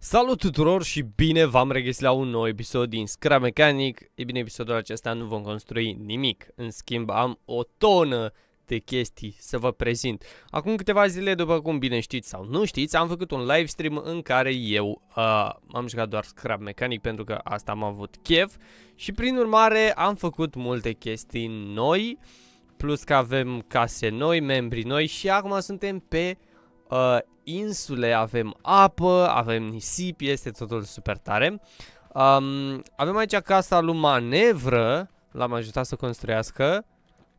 Salut tuturor și bine v-am regăsit la un nou episod din Scrap Mechanic. E bine, episodul acesta nu vom construi nimic. În schimb, am o tonă de chestii să vă prezint. Acum câteva zile, după cum bine știți sau nu știți, am făcut un live stream în care eu uh, am jucat doar Scrap Mechanic pentru că asta am avut chef și prin urmare am făcut multe chestii noi, plus că avem case noi, membri noi și acum suntem pe uh, insule, avem apă, avem nisip, este totul super tare. Um, avem aici casa lui Manevră, l-am ajutat să construiască.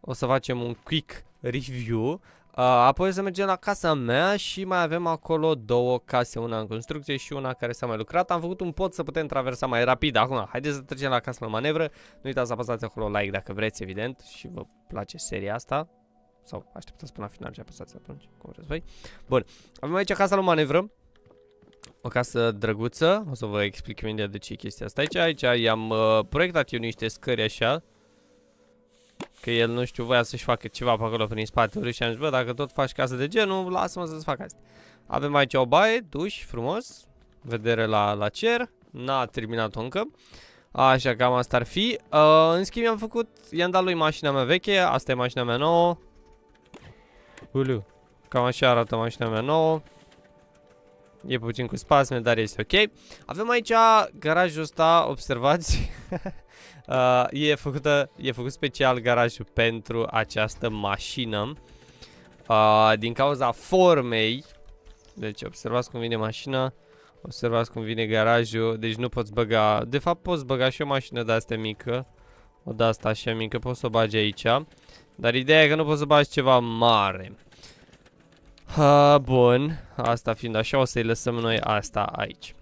O să facem un quick review. Uh, apoi să mergem la casa mea și mai avem acolo două case, una în construcție și una care s-a mai lucrat. Am făcut un pod să putem traversa mai rapid. Acum, haideți să trecem la casa lui manevră. Nu uitați să apăsați acolo like dacă vreți, evident, și vă place seria asta. Sau așteptați până la final și apăsați atunci, cum vreți voi. Bun, avem aici casa la manevră. O casă drăguță, o să vă explic imediat de ce e chestia asta aici. Aici i-am uh, proiectat eu niște scări așa. Că el, nu știu, voia să-și facă ceva pe acolo prin spatele și am zis, bă, dacă tot faci casă de genul, lasă-mă să-ți fac asta. Avem aici o baie, duș, frumos, vedere la, la cer, n-a terminat-o încă. Așa, cam asta ar fi. Uh, în schimb, i-am făcut, i-am dat lui mașina mea veche, asta e mașina mea nouă, Uliu. Cam așa arată mașina mea nouă. E puțin cu spasme, dar este ok. Avem aici garajul ăsta, observați. uh, e, făcută, e făcut special garajul pentru această mașină. Uh, din cauza formei. Deci observați cum vine mașina. Observați cum vine garajul. Deci nu poți băga... De fapt poți băga și o mașină de-asta mică. O de-asta așa mică. Poți să o bagi aici. Dar ideea e că nu poți să bagi ceva mare. Ha, bun. Asta fiind așa, o să-i lăsăm noi asta aici.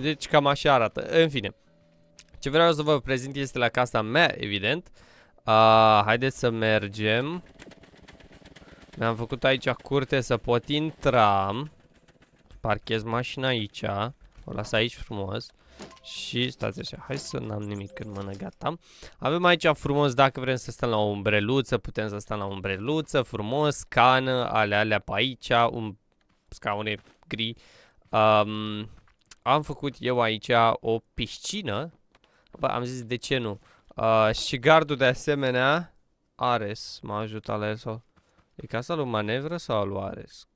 Deci cam așa arată. În fine. Ce vreau să vă prezint este la casa mea, evident. A, haideți să mergem. Mi-am făcut aici curte să pot intra. Parchez mașina aici. O las aici frumos. Și stați așa, hai să n-am nimic în mână, gata. Avem aici frumos, dacă vrem să stăm la o umbreluță, putem să stăm la o umbreluță, frumos, cană, ale alea pe aici, un scaune gri. Um, am făcut eu aici o piscină, Bă, am zis de ce nu. Uh, și gardul de asemenea, Ares m-a ajutat la el sau... E casa lui Manevră sau a lui Ares?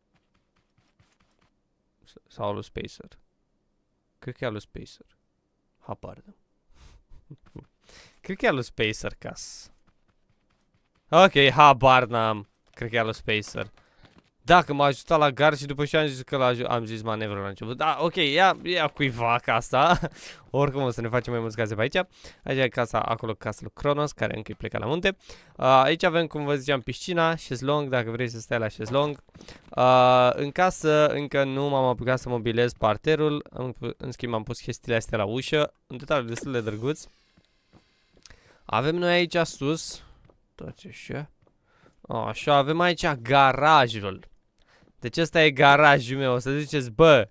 sau a lui Spacer? Cred că e a lui Spacer. Habar n Cred că e lui Spacer Cas. Ok, habar n-am. Cred că e lui Spacer. Da, că m-a ajutat la gar și după ce am zis că l la, am zis manevră la început. Da, ok, ia, ia cuiva casa. Oricum o să ne facem mai mulți case pe aici. Aici e casa, acolo casa lui Cronos, care încă e plecat la munte. Uh, aici avem, cum vă ziceam, piscina, șezlong, dacă vrei să stai la șezlong. Uh, în casă încă nu m-am apucat să mobilez parterul. În, în schimb am pus chestiile astea la ușă. În detaliu destul de drăguț. Avem noi aici sus. Tot ce Așa, avem aici garajul. Deci ăsta e garajul meu. O să ziceți, bă,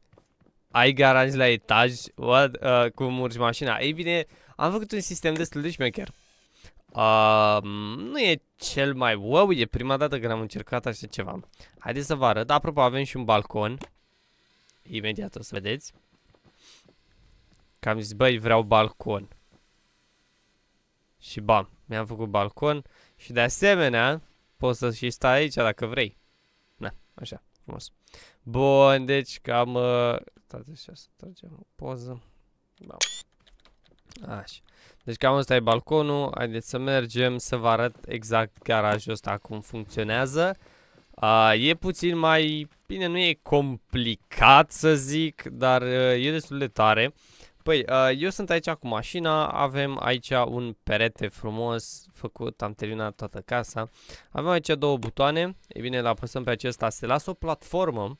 ai garaj la etaj? What? Uh, cum urci mașina? Ei bine, am făcut un sistem destul de șmecher. Uh, nu e cel mai wow, e prima dată când am încercat așa ceva. Haideți să vă arăt. Apropo, avem și un balcon. Imediat o să vedeți. Cam am zis, băi, vreau balcon. Și bam, mi-am făcut balcon. Și de asemenea, poți să și stai aici dacă vrei. Na, așa frumos. Bun, deci cam... Uh, de și să tragem o poză. Da. Așa. Deci cam ăsta e balconul. Haideți să mergem să vă arăt exact garajul ăsta cum funcționează. Uh, e puțin mai... Bine, nu e complicat să zic, dar uh, e destul de tare. Uh, Păi, uh, eu sunt aici cu mașina, avem aici un perete frumos făcut, am terminat toată casa. Avem aici două butoane, e bine, la apăsăm pe acesta, se lasă o platformă,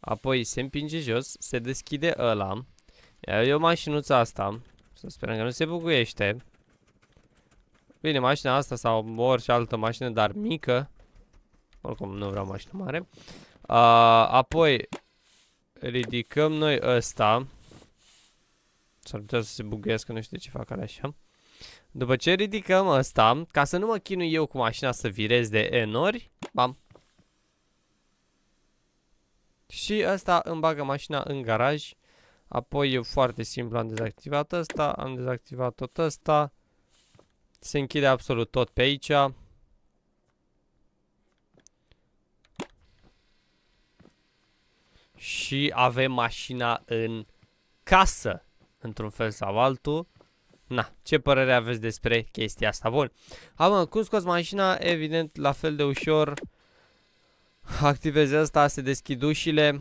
apoi se împinge jos, se deschide ăla. Iar eu mașinuța asta, să sperăm că nu se buguiește. Bine, mașina asta sau orice altă mașină, dar mică. Oricum, nu vreau mașină mare. A, uh, apoi, ridicăm noi ăsta. S-ar putea să se bughească, nu știu de ce fac alea așa. După ce ridicăm asta, ca să nu mă chinui eu cu mașina să virez de enori, bam. Și asta îmi bagă mașina în garaj. Apoi eu foarte simplu am dezactivat asta, am dezactivat tot asta. Se închide absolut tot pe aici. Și avem mașina în casă într-un fel sau altul. Na, ce părere aveți despre chestia asta? Bun. Am cum scoți mașina? Evident, la fel de ușor. Activezi asta, se deschid ușile.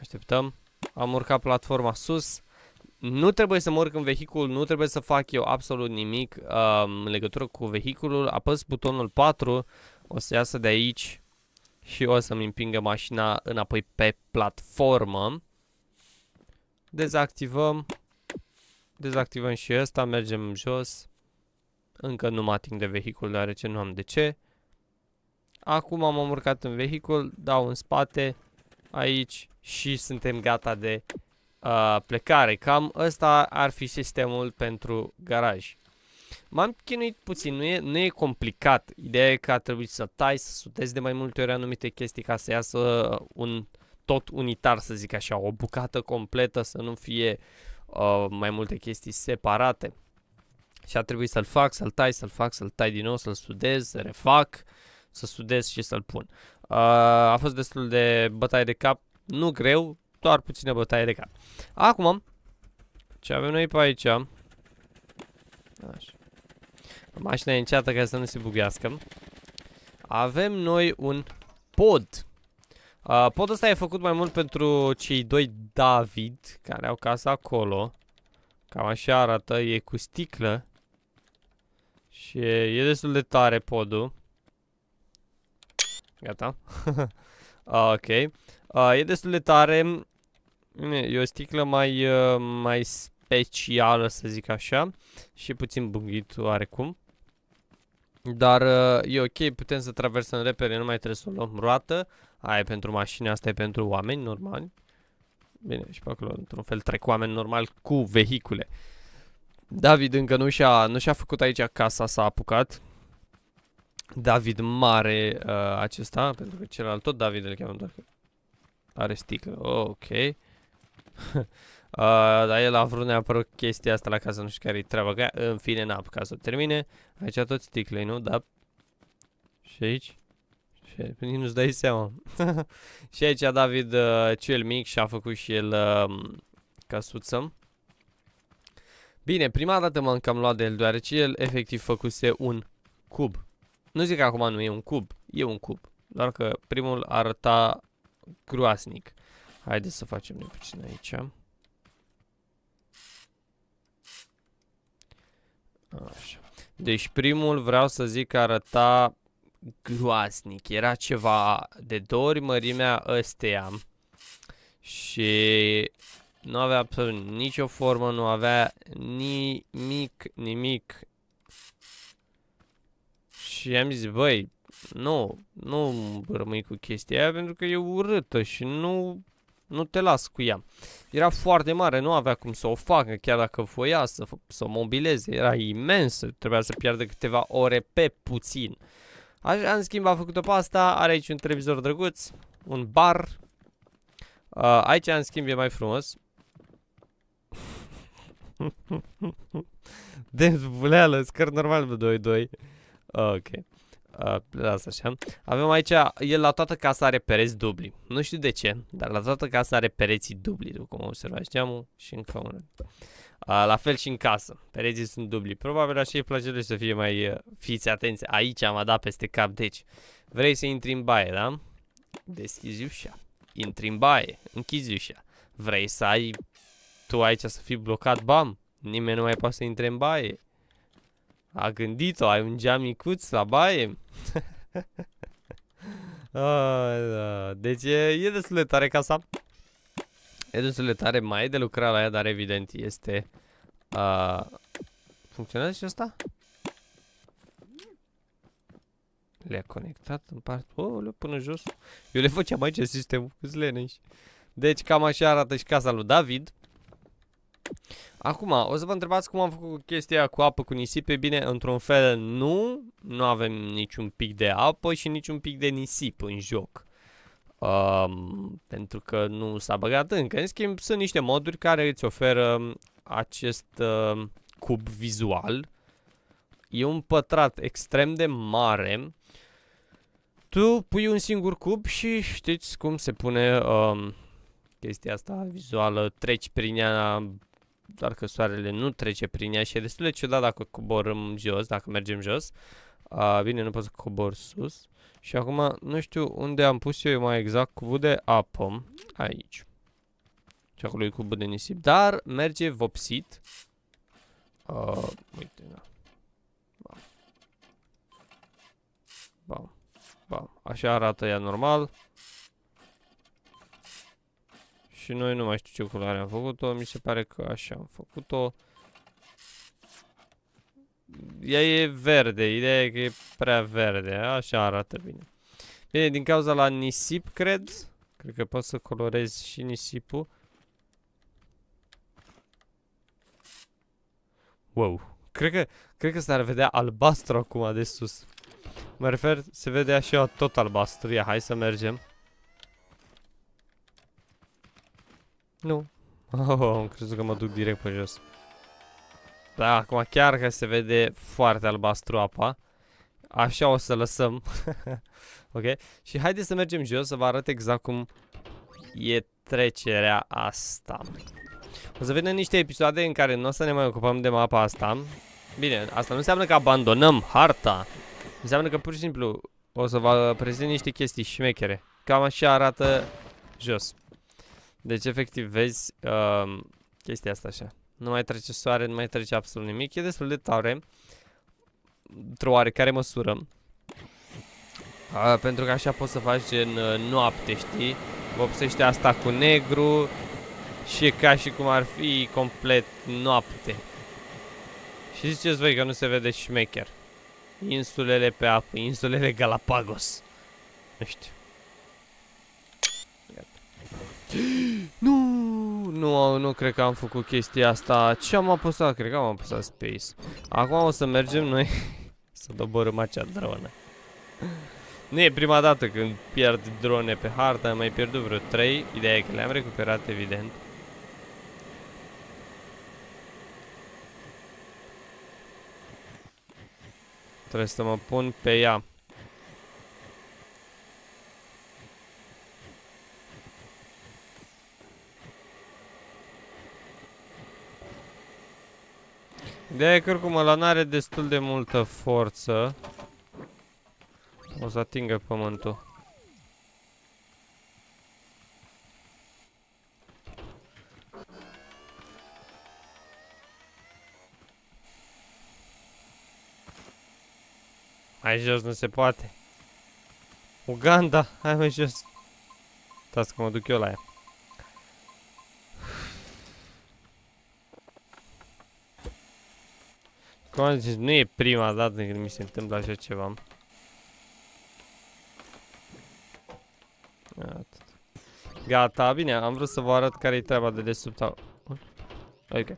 Așteptăm. Am urcat platforma sus. Nu trebuie să mă urc în vehicul, nu trebuie să fac eu absolut nimic um, în legătură cu vehiculul. Apăs butonul 4, o să iasă de aici și o să-mi împingă mașina înapoi pe platformă. Dezactivăm. Dezactivăm și ăsta, mergem jos. Încă nu mă ating de vehicul, deoarece nu am de ce. Acum am urcat în vehicul, dau în spate, aici și suntem gata de uh, plecare. Cam ăsta ar fi sistemul pentru garaj. M-am chinuit puțin, nu e, nu e complicat. Ideea e că a trebuit să tai, să sutezi de mai multe ori anumite chestii ca să iasă un tot unitar, să zic așa, o bucată completă, să nu fie uh, mai multe chestii separate. Și a trebuit să-l fac, să-l tai, să-l fac, să-l tai din nou, să-l sudez, să refac, să sudez și să-l pun. Uh, a fost destul de bătaie de cap, nu greu, doar puțină bătaie de cap. Acum, ce avem noi pe aici? Așa. Mașina e înceată ca să nu se buguească. Avem noi un pod. Uh, podul ăsta e făcut mai mult pentru cei doi David, care au casa acolo. Cam așa arată, e cu sticlă. Și e, destul de tare podul. Gata. uh, ok. Uh, e destul de tare. E o sticlă mai, uh, mai specială, să zic așa. Și puțin bugit oarecum. Dar uh, e ok, putem să traversăm repere nu mai trebuie să o luăm roată. Aia e pentru mașini, asta e pentru oameni normali. Bine, și pe acolo, într-un fel, trec oameni normal cu vehicule. David încă nu și-a nu și-a făcut aici casa, s-a apucat. David mare uh, acesta, pentru că celălalt tot David îl cheamă doar că are sticlă. Ok. Uh, dar el a vrut neapărat chestia asta la casa, nu știu care-i treaba, că în fine n-a apucat să termine. Aici tot sticle, nu? Da. Și aici? Și păi nu-ți dai seama. și aici David uh, cel mic și-a făcut și el uh, Bine, prima dată m-am cam luat de el, deoarece el efectiv făcuse un cub. Nu zic că acum nu e un cub, e un cub. Doar că primul arăta groasnic. Haideți să facem noi puțin aici. Așa. Deci primul vreau să zic că arăta groaznic. Era ceva de două ori mărimea ăsteia. Și nu avea absolut nicio formă, nu avea nimic, nimic. Și am zis, băi, nu, nu rămâi cu chestia aia pentru că e urâtă și nu nu te las cu ea. Era foarte mare, nu avea cum să o facă, chiar dacă voia să, să o mobileze, era imensă, trebuia să piardă câteva ore pe puțin. Așa, în schimb, a făcut-o pe asta, are aici un televizor drăguț, un bar. Uh, aici, în schimb, e mai frumos. de buleală, scări normal pe 2-2. Ok. Lasă da, așa. Avem aici, el la toată casa are pereți dubli. Nu știu de ce, dar la toată casa are pereții dubli, după cum observați geamul și încă unul. La fel și în casă. Pereții sunt dubli. Probabil așa e plăcere să fie mai... Fiți atenți, aici am dat peste cap. Deci, vrei să intri în baie, da? Deschizi ușa. Intri în baie, închizi ușa. Vrei să ai... Tu aici să fii blocat, bam! Nimeni nu mai poate să intre în baie. A gândit-o, ai un geam micuț la baie Da. deci e, e destul de tare casa. E destul de tare, mai e de lucrat la ea, dar evident este... Uh, funcționează și asta? Le-a conectat în parte. Oh, le până jos. Eu le făceam aici sistemul, că leneși. Deci cam așa arată și casa lui David. Acum, o să vă întrebați cum am făcut chestia cu apă cu nisip. E bine, într-un fel nu, nu avem niciun pic de apă și niciun pic de nisip în joc. Um, pentru că nu s-a băgat încă. În schimb, sunt niște moduri care îți oferă acest uh, cub vizual. E un pătrat extrem de mare. Tu pui un singur cub și știți cum se pune um, chestia asta vizuală. Treci prin ea doar că soarele nu trece prin ea și e destul de ciudat dacă coborâm jos, dacă mergem jos. Uh, bine, nu pot să cobor sus. Și acum nu știu unde am pus eu mai exact cuvul de apă. Aici. Și acolo e cubul de nisip. Dar merge vopsit. Uh, uite, da. Bam. Bam. Bam. Așa arată ea normal. Și noi nu mai știu ce culoare am făcut-o, mi se pare că așa am făcut-o. Ea e verde, ideea e că e prea verde, așa arată bine. Bine, din cauza la nisip, cred. Cred că pot să colorez și nisipul. Wow. Cred că, cred că s-ar vedea albastru acum de sus. Mă refer, se vedea și eu tot albastru. Ia, hai să mergem. Nu. Oh, am crezut că mă duc direct pe jos. Da, acum chiar că se vede foarte albastru apa. Așa o să lăsăm. ok? Și haideți să mergem jos să vă arăt exact cum e trecerea asta. O să vedem niște episoade în care nu o să ne mai ocupăm de mapa asta. Bine, asta nu înseamnă că abandonăm harta. Înseamnă că pur și simplu o să vă prezint niște chestii șmechere. Cam așa arată jos. Deci efectiv vezi uh, chestia asta așa. Nu mai trece soare, nu mai trece absolut nimic. E destul de tare. Într-o oarecare măsură. Uh, pentru că așa poți să faci gen uh, noapte, știi? Vopsește asta cu negru și e ca și cum ar fi complet noapte. Și ziceți voi că nu se vede șmecher. Insulele pe apă, insulele Galapagos. Nu știu. Nu, nu, nu cred că am făcut chestia asta. Ce am apăsat? Cred că am apăsat space. Acum o să mergem noi să doborâm acea dronă. Nu e prima dată când pierd drone pe harta, am mai pierdut vreo 3. Ideea e că le-am recuperat, evident. Trebuie să mă pun pe ea. De-aia că oricum ăla n-are destul de multă forță. O să atingă pământul. Mai jos nu se poate. Uganda, hai mai jos. Stați că mă duc eu la ea. Cum am zis, nu e prima dată când mi se întâmplă așa ceva. Gata, bine, am vrut să vă arăt care e treaba de desubt. Ok.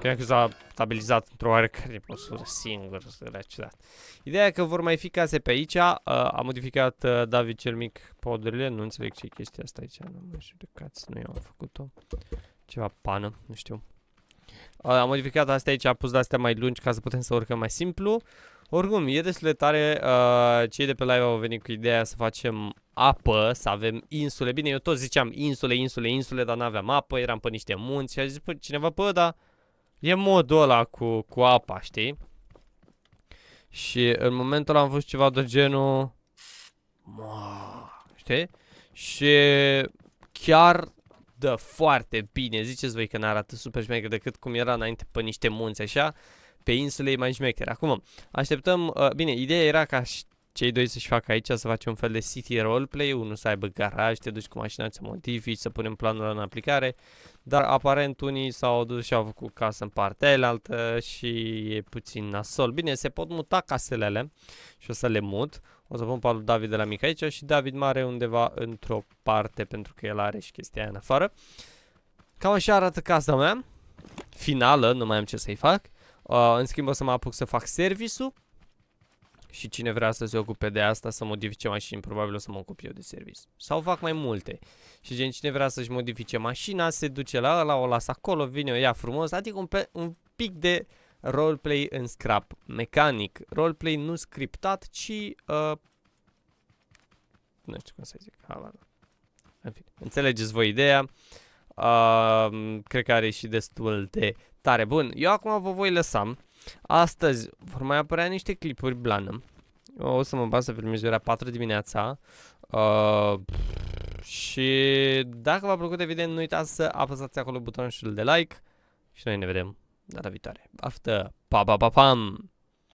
Cred că s-a stabilizat într-o oarecare măsură singur, să ciudat. Ideea e că vor mai fi case pe aici, uh, a modificat uh, David cel mic podurile, nu înțeleg ce e chestia asta aici, nu știu nu eu am făcut-o. Ceva pană, nu știu. A modificat astea aici, a pus de astea mai lungi ca să putem să urcăm mai simplu. Oricum, e destul de tare, uh, cei de pe live au venit cu ideea să facem apă, să avem insule. Bine, eu tot ziceam insule, insule, insule, dar n-aveam apă, eram pe niște munți și a zis cineva, pă, da, e modul ăla cu, cu apa, știi? Și în momentul ăla am fost ceva de genul... Mă, știi? Și chiar dă foarte bine. Ziceți voi că n-arată super șmecher decât cum era înainte pe niște munți așa. Pe insule e mai șmecher. Acum, așteptăm... Uh, bine, ideea era ca cei doi să-și facă aici, să facem un fel de city roleplay, unul să aibă garaj, te duci cu mașina, să modifici, să punem planul în aplicare, dar aparent unii s-au dus și au făcut casă în partea elaltă și e puțin nasol. Bine, se pot muta caselele și o să le mut. O să pun pe David de la mic aici și David mare undeva într-o parte pentru că el are și chestia aia în afară. Cam așa arată casa mea. Finală, nu mai am ce să-i fac. Uh, în schimb o să mă apuc să fac servisul. Și cine vrea să se ocupe de asta, să modifice mașini, probabil o să mă ocup eu de servis. Sau fac mai multe. Și gen, cine vrea să-și modifice mașina, se duce la ăla, o lasă acolo, vine, o ia frumos. Adică un, pe, un pic de roleplay în scrap, mecanic, roleplay nu scriptat, ci... Uh, nu știu cum să zic, habar. În fine, înțelegeți voi ideea. Uh, cred că are și destul de tare. Bun, eu acum vă voi lăsa. Astăzi vor mai apărea niște clipuri blană. o să mă bat să filmez de ora 4 dimineața. Uh, și dacă v-a plăcut, evident, nu uitați să apăsați acolo butonul de like și noi ne vedem data viitoare. Baftă! Pa, pa, pa, pam!